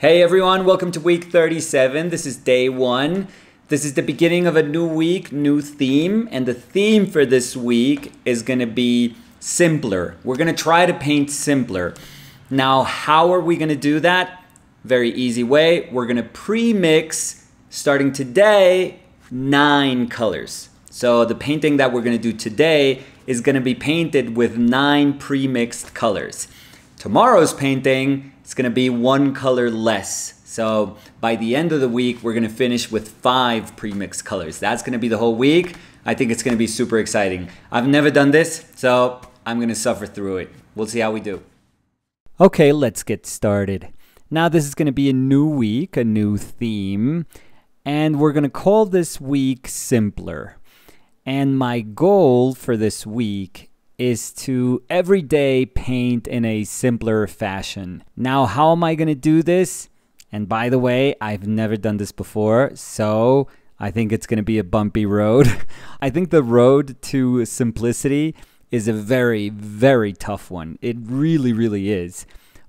Hey everyone, welcome to week 37. This is day one. This is the beginning of a new week, new theme, and the theme for this week is going to be simpler. We're going to try to paint simpler. Now, how are we going to do that? Very easy way. We're going to pre mix, starting today, nine colors. So, the painting that we're going to do today is going to be painted with nine pre mixed colors. Tomorrow's painting it's gonna be one color less. So by the end of the week, we're gonna finish with five premix colors. That's gonna be the whole week. I think it's gonna be super exciting. I've never done this, so I'm gonna suffer through it. We'll see how we do. Okay, let's get started. Now this is gonna be a new week, a new theme, and we're gonna call this week simpler. And my goal for this week is to every day paint in a simpler fashion. Now, how am I gonna do this? And by the way, I've never done this before, so I think it's gonna be a bumpy road. I think the road to simplicity is a very, very tough one. It really, really is.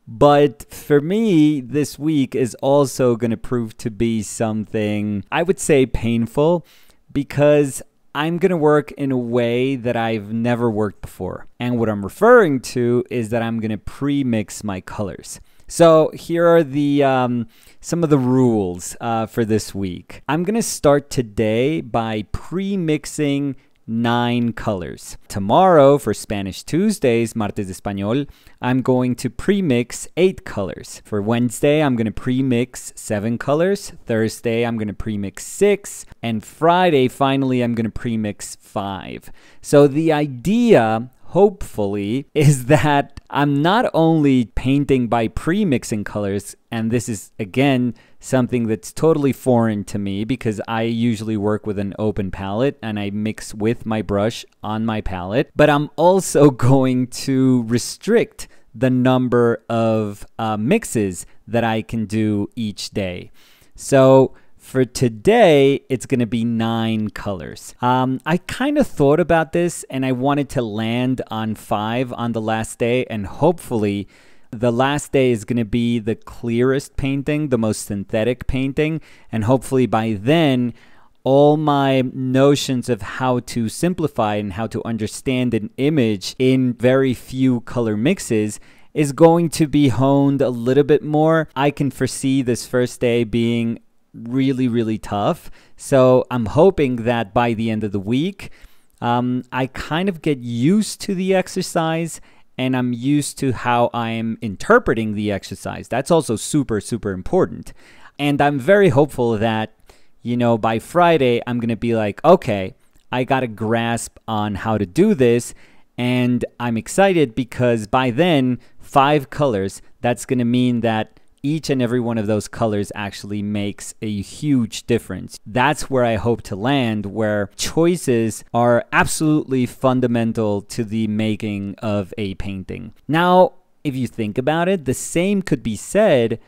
But for me, this week is also going to prove to be something I would say painful because I'm going to work in a way that I've never worked before. And what I'm referring to is that I'm going to pre-mix my colors. So here are the um, some of the rules uh, for this week. I'm gonna start today by pre-mixing nine colors. Tomorrow for Spanish Tuesdays, Martes de Español, I'm going to premix eight colors. For Wednesday, I'm going to premix seven colors. Thursday, I'm going to premix six. And Friday, finally, I'm going to premix five. So the idea hopefully, is that I'm not only painting by pre-mixing colors, and this is, again, something that's totally foreign to me because I usually work with an open palette and I mix with my brush on my palette, but I'm also going to restrict the number of uh, mixes that I can do each day. So for today, it's going to be nine colors. Um, I kind of thought about this and I wanted to land on five on the last day, and hopefully, the last day is going to be the clearest painting, the most synthetic painting, and hopefully by then, all my notions of how to simplify and how to understand an image in very few color mixes is going to be honed a little bit more. I can foresee this first day being really, really tough. So I'm hoping that by the end of the week, um, I kind of get used to the exercise and I'm used to how I'm interpreting the exercise. That's also super, super important. And I'm very hopeful that, you know, by Friday, I'm going to be like, okay, I got a grasp on how to do this. And I'm excited because by then, five colors, that's going to mean that each and every one of those colors actually makes a huge difference. That's where I hope to land, where choices are absolutely fundamental to the making of a painting. Now, if you think about it, the same could be said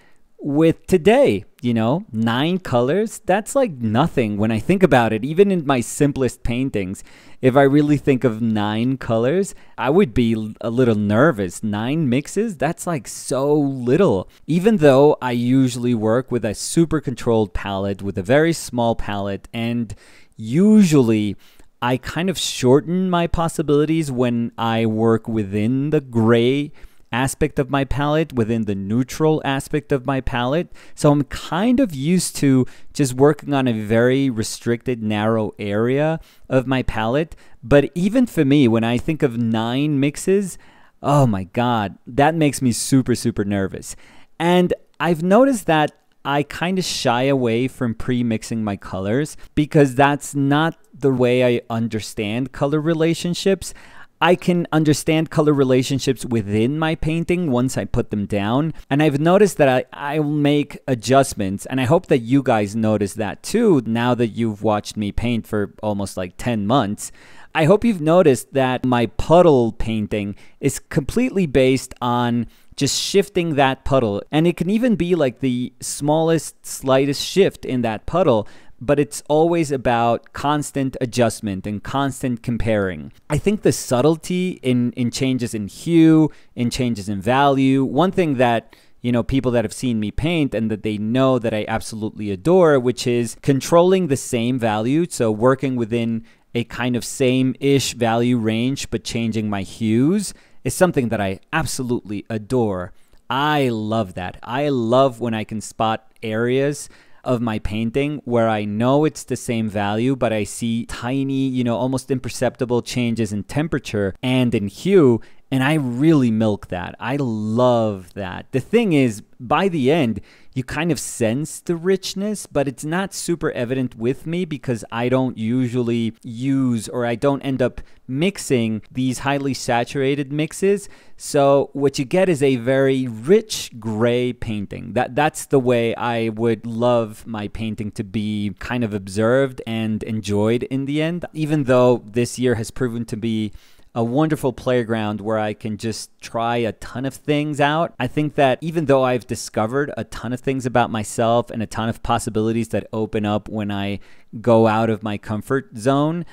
with today, you know, nine colors, that's like nothing when I think about it. Even in my simplest paintings, if I really think of nine colors, I would be a little nervous. Nine mixes, that's like so little. Even though I usually work with a super controlled palette, with a very small palette, and usually I kind of shorten my possibilities when I work within the gray aspect of my palette, within the neutral aspect of my palette. So I'm kind of used to just working on a very restricted, narrow area of my palette. But even for me, when I think of nine mixes, oh my God, that makes me super, super nervous. And I've noticed that I kind of shy away from pre mixing my colors because that's not the way I understand color relationships. I can understand color relationships within my painting once I put them down. And I've noticed that I, I'll make adjustments. And I hope that you guys notice that too now that you've watched me paint for almost like 10 months. I hope you've noticed that my puddle painting is completely based on just shifting that puddle. And it can even be like the smallest, slightest shift in that puddle but it's always about constant adjustment and constant comparing. I think the subtlety in, in changes in hue, in changes in value, one thing that you know, people that have seen me paint and that they know that I absolutely adore, which is controlling the same value. So working within a kind of same ish value range, but changing my hues is something that I absolutely adore. I love that. I love when I can spot areas of my painting where I know it's the same value, but I see tiny, you know, almost imperceptible changes in temperature and in hue. And I really milk that. I love that. The thing is, by the end, you kind of sense the richness, but it's not super evident with me because I don't usually use or I don't end up mixing these highly saturated mixes. So what you get is a very rich gray painting. That that's the way I would love my painting to be kind of observed and enjoyed in the end, even though this year has proven to be a wonderful playground where I can just try a ton of things out. I think that even though I've discovered a ton of things about myself and a ton of possibilities that open up when I go out of my comfort zone,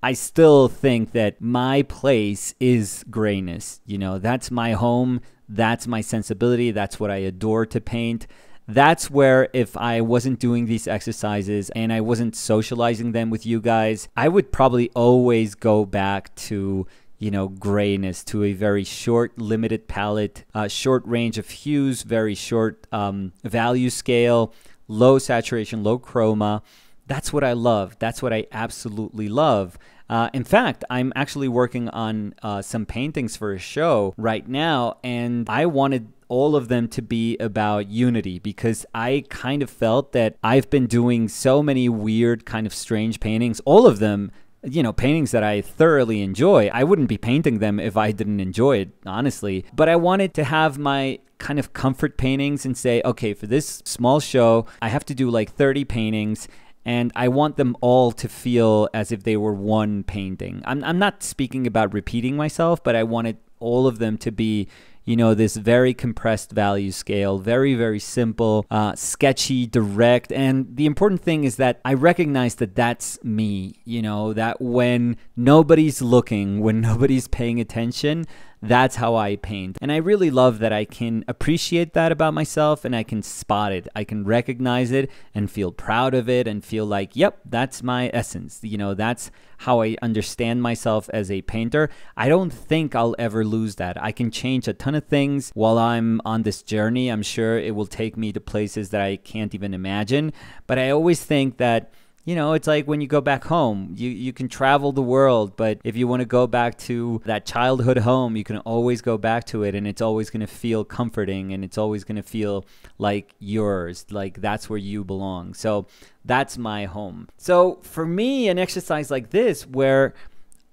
I still think that my place is grayness. You know, that's my home, that's my sensibility, that's what I adore to paint. That's where if I wasn't doing these exercises and I wasn't socializing them with you guys, I would probably always go back to you know, grayness to a very short, limited palette, uh, short range of hues, very short um, value scale, low saturation, low chroma. That's what I love. That's what I absolutely love. Uh, in fact, I'm actually working on uh, some paintings for a show right now, and I wanted all of them to be about unity because I kind of felt that I've been doing so many weird, kind of strange paintings, all of them. You know, paintings that I thoroughly enjoy. I wouldn't be painting them if I didn't enjoy it, honestly. But I wanted to have my kind of comfort paintings and say, okay, for this small show, I have to do like 30 paintings and I want them all to feel as if they were one painting. I'm, I'm not speaking about repeating myself, but I wanted all of them to be you know, this very compressed value scale, very, very simple, uh, sketchy, direct. And the important thing is that I recognize that that's me, you know, that when nobody's looking, when nobody's paying attention, that's how I paint. And I really love that I can appreciate that about myself and I can spot it. I can recognize it and feel proud of it and feel like, yep, that's my essence. You know, that's how I understand myself as a painter. I don't think I'll ever lose that. I can change a ton of things while I'm on this journey. I'm sure it will take me to places that I can't even imagine. But I always think that you know, it's like when you go back home, you, you can travel the world, but if you want to go back to that childhood home, you can always go back to it and it's always going to feel comforting and it's always going to feel like yours, like that's where you belong. So that's my home. So for me, an exercise like this, where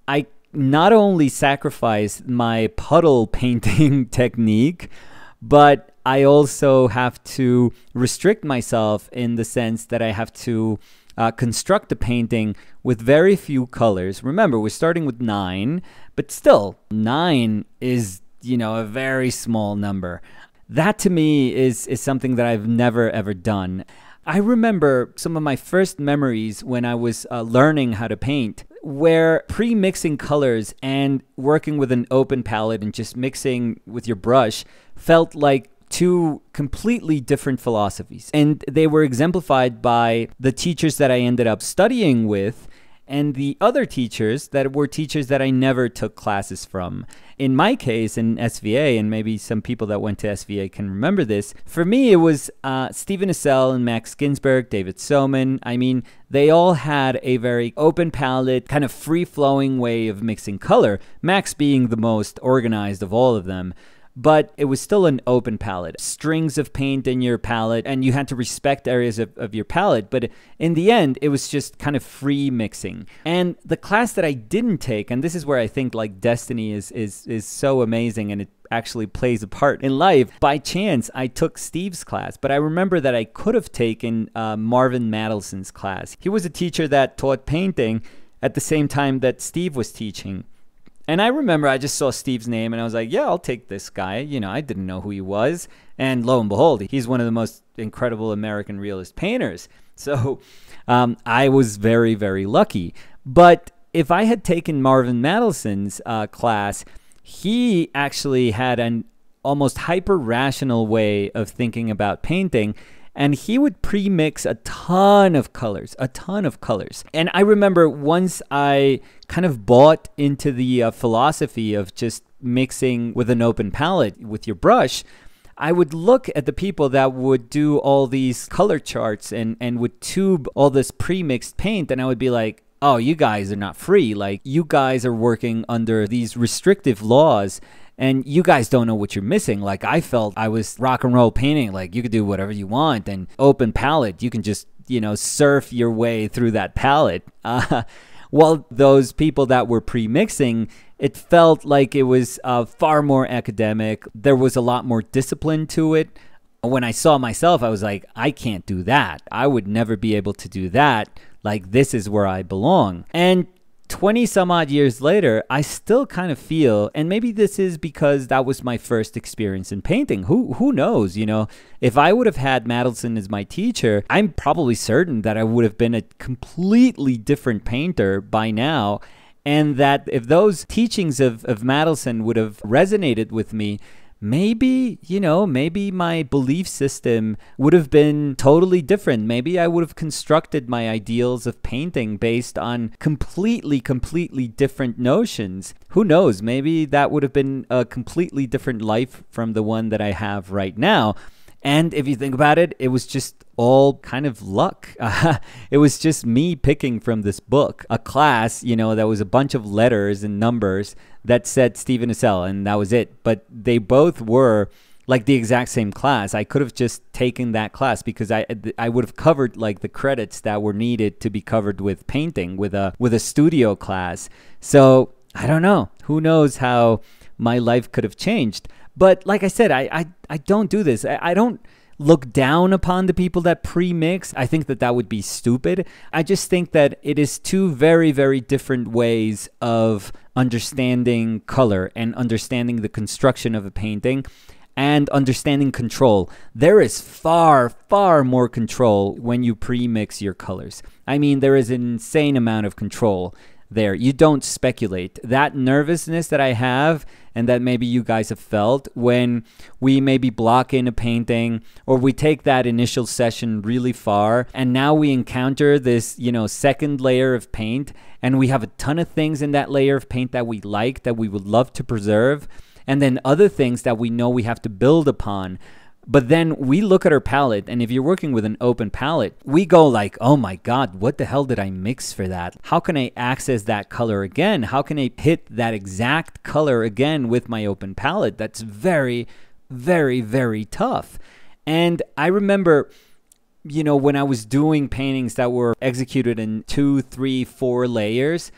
I not only sacrifice my puddle painting technique, but I also have to restrict myself in the sense that I have to uh, construct a painting with very few colors. Remember, we're starting with nine, but still, nine is, you know, a very small number. That to me is, is something that I've never ever done. I remember some of my first memories when I was uh, learning how to paint where pre-mixing colors and working with an open palette and just mixing with your brush felt like two completely different philosophies. And they were exemplified by the teachers that I ended up studying with and the other teachers that were teachers that I never took classes from. In my case, in SVA, and maybe some people that went to SVA can remember this, for me it was uh, Stephen Assell and Max Ginsberg, David Soman. I mean, they all had a very open palette, kind of free flowing way of mixing color, Max being the most organized of all of them but it was still an open palette, strings of paint in your palette, and you had to respect areas of, of your palette. But in the end, it was just kind of free mixing. And the class that I didn't take, and this is where I think like Destiny is is is so amazing and it actually plays a part in life. By chance, I took Steve's class, but I remember that I could have taken uh, Marvin Madelson's class. He was a teacher that taught painting at the same time that Steve was teaching. And I remember I just saw Steve's name and I was like, yeah, I'll take this guy. You know, I didn't know who he was. And lo and behold, he's one of the most incredible American realist painters. So um, I was very, very lucky. But if I had taken Marvin Madison's uh, class, he actually had an almost hyper rational way of thinking about painting and he would pre-mix a ton of colors, a ton of colors. And I remember once I kind of bought into the uh, philosophy of just mixing with an open palette with your brush, I would look at the people that would do all these color charts and, and would tube all this pre-mixed paint and I would be like, oh, you guys are not free. Like you guys are working under these restrictive laws and you guys don't know what you're missing. Like I felt I was rock and roll painting. Like you could do whatever you want and open palette. You can just, you know, surf your way through that palette. Uh, while those people that were pre-mixing, it felt like it was uh, far more academic. There was a lot more discipline to it. When I saw myself, I was like, I can't do that. I would never be able to do that. Like, this is where I belong. And 20 some odd years later, I still kind of feel, and maybe this is because that was my first experience in painting. Who who knows, you know? If I would have had Madelson as my teacher, I'm probably certain that I would have been a completely different painter by now. And that if those teachings of, of Madelson would have resonated with me, maybe, you know, maybe my belief system would have been totally different. Maybe I would have constructed my ideals of painting based on completely, completely different notions. Who knows? Maybe that would have been a completely different life from the one that I have right now. And if you think about it, it was just all kind of luck. Uh, it was just me picking from this book, a class, you know, that was a bunch of letters and numbers that said Stephen Assell, and that was it. But they both were like the exact same class. I could have just taken that class because I I would have covered like the credits that were needed to be covered with painting with a with a studio class. So I don't know. Who knows how my life could have changed? But like I said, I, I, I don't do this. I, I don't look down upon the people that pre-mix. I think that that would be stupid. I just think that it is two very very different ways of understanding color and understanding the construction of a painting and understanding control. There is far far more control when you pre-mix your colors. I mean, there is an insane amount of control there. You don't speculate. That nervousness that I have and that maybe you guys have felt when we maybe block in a painting or we take that initial session really far and now we encounter this, you know, second layer of paint and we have a ton of things in that layer of paint that we like that we would love to preserve and then other things that we know we have to build upon. But then we look at our palette, and if you're working with an open palette, we go like, oh my God, what the hell did I mix for that? How can I access that color again? How can I hit that exact color again with my open palette? That's very, very, very tough. And I remember you know, when I was doing paintings that were executed in two, three, four layers,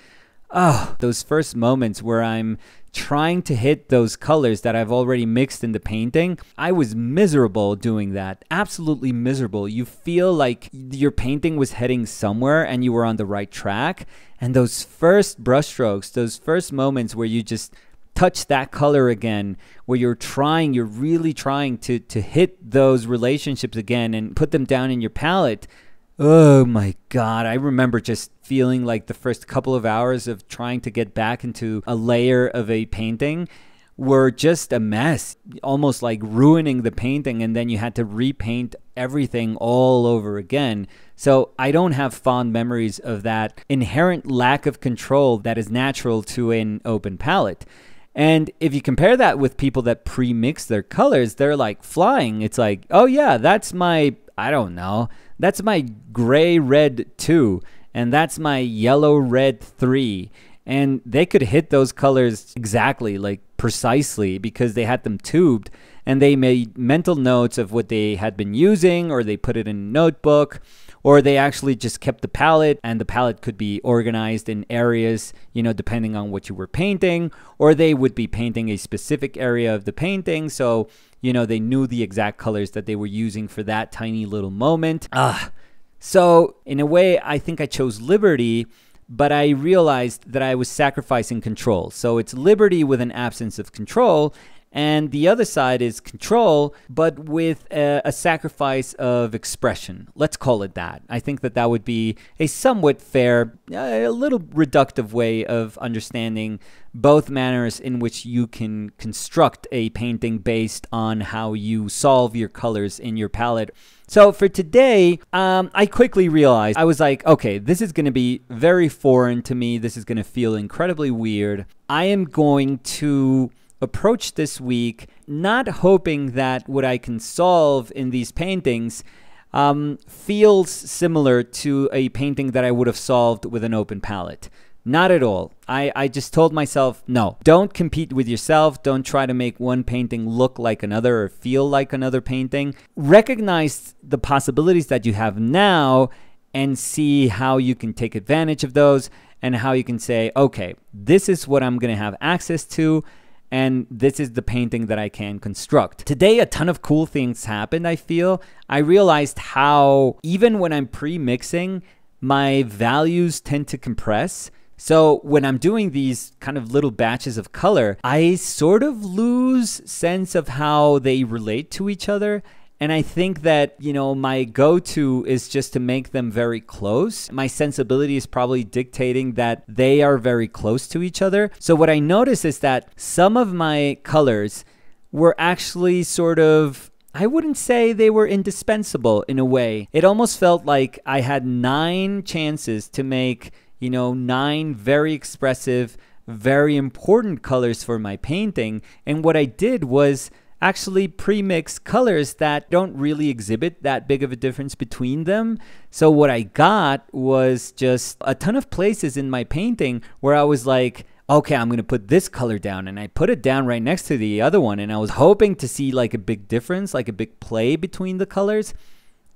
oh, those first moments where I'm trying to hit those colors that I've already mixed in the painting. I was miserable doing that, absolutely miserable. You feel like your painting was heading somewhere and you were on the right track. And those first brushstrokes, those first moments where you just touch that color again where you're trying you're really trying to to hit those relationships again and put them down in your palette Oh my God. I remember just feeling like the first couple of hours of trying to get back into a layer of a painting were just a mess, almost like ruining the painting. And then you had to repaint everything all over again. So I don't have fond memories of that inherent lack of control that is natural to an open palette. And if you compare that with people that pre mix their colors, they're like flying. It's like, oh yeah, that's my, I don't know, that's my gray red 2, and that's my yellow red 3. And they could hit those colors exactly, like precisely, because they had them tubed and they made mental notes of what they had been using, or they put it in a notebook, or they actually just kept the palette, and the palette could be organized in areas, you know, depending on what you were painting, or they would be painting a specific area of the painting. So you know, they knew the exact colors that they were using for that tiny little moment. Ah. Uh, so, in a way, I think I chose liberty, but I realized that I was sacrificing control. So, it's liberty with an absence of control and the other side is control, but with a, a, sacrifice of expression. Let's call it that. I think that that would be a somewhat fair, a little reductive way of understanding both manners in which you can construct a painting based on how you solve your colors in your palette. So for today, um, I quickly realized I was like, okay, this is going to be very foreign to me. This is going to feel incredibly weird. I am going to approach this week, not hoping that what I can solve in these paintings um, feels similar to a painting that I would have solved with an open palette. Not at all. I, I just told myself, no, don't compete with yourself. Don't try to make one painting look like another or feel like another painting. Recognize the possibilities that you have now and see how you can take advantage of those and how you can say, okay, this is what I'm going to have access to and this is the painting that I can construct. Today, a ton of cool things happened, I feel. I realized how, even when I'm pre-mixing, my values tend to compress. So when I'm doing these kind of little batches of color, I sort of lose sense of how they relate to each other and I think that, you know, my go to is just to make them very close. My sensibility is probably dictating that they are very close to each other. So what I notice is that some of my colors were actually sort of I wouldn't say they were indispensable in a way. It almost felt like I had nine chances to make, you know, nine very expressive, very important colors for my painting. And what I did was actually pre-mix colors that don't really exhibit that big of a difference between them. So what I got was just a ton of places in my painting where I was like, okay, I'm gonna put this color down. And I put it down right next to the other one. And I was hoping to see like a big difference, like a big play between the colors.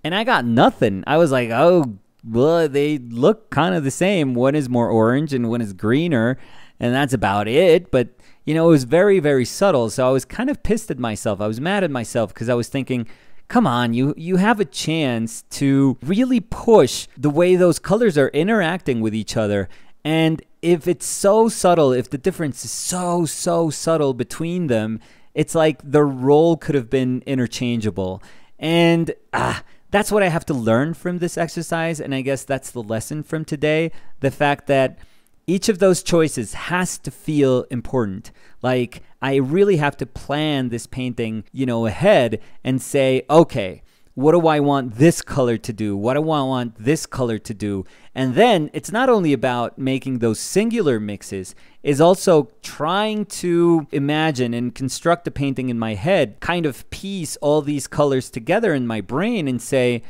And I got nothing. I was like, oh, well, they look kind of the same. One is more orange and one is greener and that's about it. But you know, it was very, very subtle. So I was kind of pissed at myself. I was mad at myself because I was thinking, come on, you you have a chance to really push the way those colors are interacting with each other. And if it's so subtle, if the difference is so, so subtle between them, it's like the role could have been interchangeable. And ah, that's what I have to learn from this exercise. And I guess that's the lesson from today. The fact that each of those choices has to feel important. Like, I really have to plan this painting, you know, ahead and say, okay, what do I want this color to do? What do I want this color to do? And then it's not only about making those singular mixes, is also trying to imagine and construct a painting in my head, kind of piece all these colors together in my brain and say,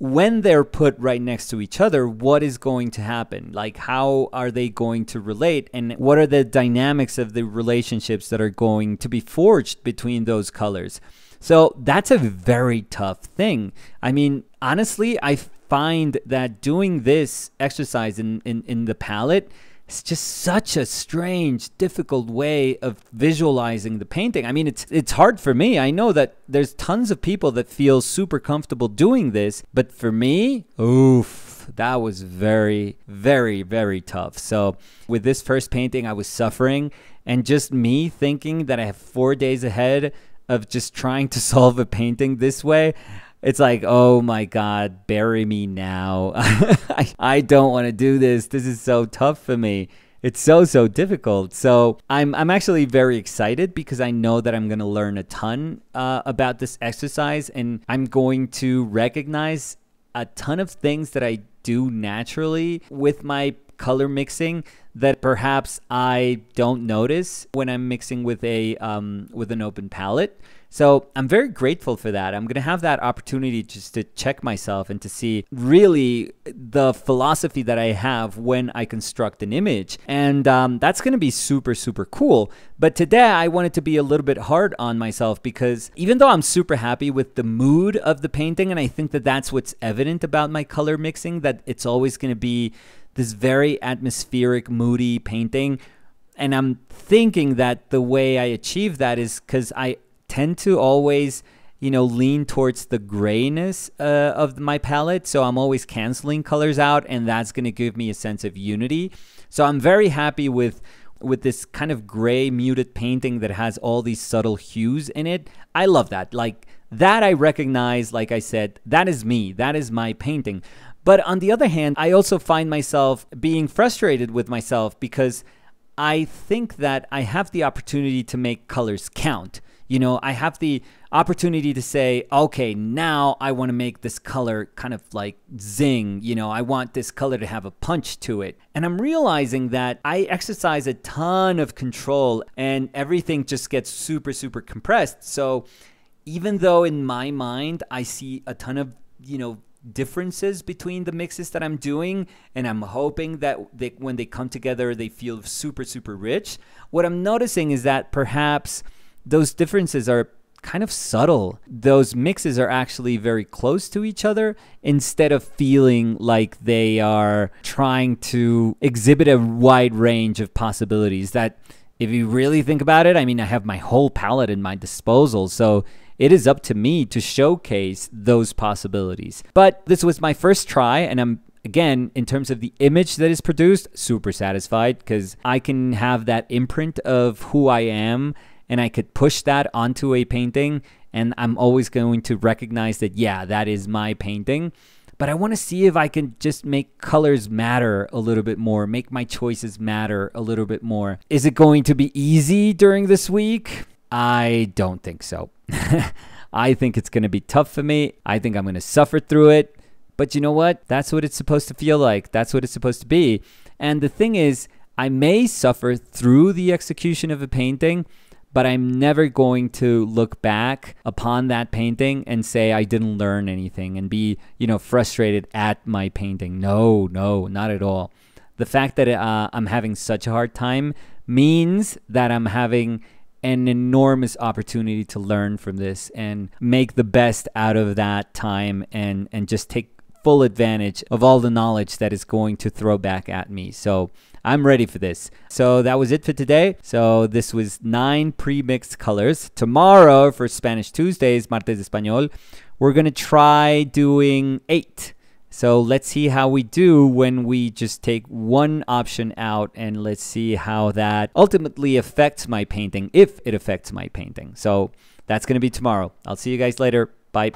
when they're put right next to each other, what is going to happen? Like, how are they going to relate? And what are the dynamics of the relationships that are going to be forged between those colors? So, that's a very tough thing. I mean, honestly, I find that doing this exercise in, in, in the palette it's just such a strange, difficult way of visualizing the painting. I mean, it's it's hard for me. I know that there's tons of people that feel super comfortable doing this, but for me, oof, that was very, very, very tough. So with this first painting, I was suffering, and just me thinking that I have four days ahead of just trying to solve a painting this way. It's like, oh my God, bury me now. I, I don't want to do this. This is so tough for me. It's so, so difficult. So I'm, I'm actually very excited because I know that I'm going to learn a ton uh, about this exercise and I'm going to recognize a ton of things that I do naturally with my color mixing that perhaps I don't notice when I'm mixing with a um, with an open palette. So I'm very grateful for that. I'm gonna have that opportunity just to check myself and to see really the philosophy that I have when I construct an image, and um, that's gonna be super super cool. But today I wanted to be a little bit hard on myself because even though I'm super happy with the mood of the painting, and I think that that's what's evident about my color mixing, that it's always gonna be this very atmospheric, moody painting. And I'm thinking that the way I achieve that is because I tend to always, you know, lean towards the grayness uh, of my palette. So I'm always canceling colors out, and that's going to give me a sense of unity. So I'm very happy with with this kind of gray muted painting that has all these subtle hues in it. I love that. Like that I recognize, like I said, that is me. That is my painting. But on the other hand, I also find myself being frustrated with myself because I think that I have the opportunity to make colors count. You know, I have the opportunity to say, okay, now I want to make this color kind of like zing. You know, I want this color to have a punch to it. And I'm realizing that I exercise a ton of control and everything just gets super, super compressed. So even though in my mind I see a ton of, you know, differences between the mixes that I'm doing, and I'm hoping that they, when they come together, they feel super, super rich. What I'm noticing is that perhaps those differences are kind of subtle. Those mixes are actually very close to each other instead of feeling like they are trying to exhibit a wide range of possibilities that if you really think about it, I mean, I have my whole palette in my disposal. So it is up to me to showcase those possibilities. But this was my first try, and I'm again, in terms of the image that is produced, super satisfied because I can have that imprint of who I am and I could push that onto a painting. And I'm always going to recognize that, yeah, that is my painting. But I want to see if I can just make colors matter a little bit more, make my choices matter a little bit more. Is it going to be easy during this week? I don't think so. I think it's going to be tough for me. I think I'm going to suffer through it. But you know what? That's what it's supposed to feel like. That's what it's supposed to be. And the thing is, I may suffer through the execution of a painting, but I'm never going to look back upon that painting and say I didn't learn anything and be, you know, frustrated at my painting. No, no, not at all. The fact that uh, I'm having such a hard time means that I'm having an enormous opportunity to learn from this and make the best out of that time and and just take full advantage of all the knowledge that is going to throw back at me. So I'm ready for this. So that was it for today. So this was nine pre-mixed colors. Tomorrow for Spanish Tuesdays, Martes Español, we're gonna try doing eight. So let's see how we do when we just take one option out and let's see how that ultimately affects my painting, if it affects my painting. So that's going to be tomorrow. I'll see you guys later. Bye.